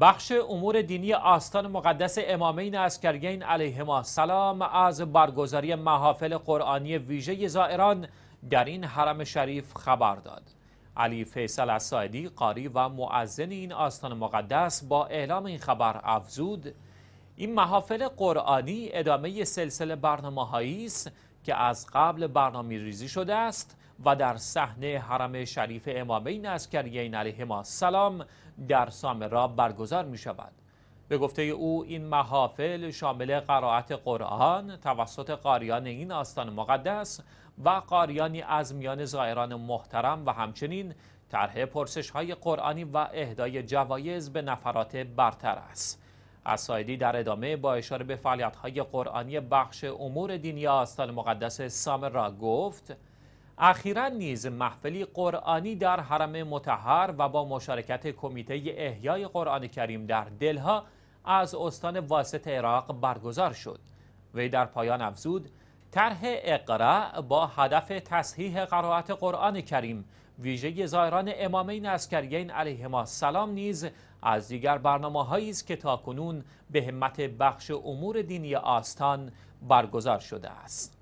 بخش امور دینی آستان مقدس امامین اسکرگین علیهما سلام از برگزاری محافل قرآنی ویژه زائران در این حرم شریف خبر داد علی فیصل اسایدی قاری و معزن این آستان مقدس با اعلام این خبر افزود این محافل قرآنی ادامه سلسله برنامه است که از قبل برنامه ریزی شده است و در صحنه حرم شریف امامین علیه ما سلام در سامرا برگزار می شود. به گفته او این محافل شامل قرائت قرآن توسط قاریان این آستان مقدس و قاریانی از میان زائران محترم و همچنین طرح پرسش های قرآنی و اهدای جوایز به نفرات برتر است. اسایدی در ادامه با اشاره به فعالیت‌های قرآنی بخش امور دینی آستان مقدس سامرا گفت اخیرا نیز محفلی قرآنی در حرم متحر و با مشارکت کمیته احیای قرآن کریم در دلها از استان واسط عراق برگزار شد وی در پایان افزود طرح اقرا با هدف تصحیح قرائت قرآن کریم ویژه زائران امامین علیه علیهما السلام نیز از دیگر برنامه است که تاکنون به همت بخش امور دینی آستان برگزار شده است.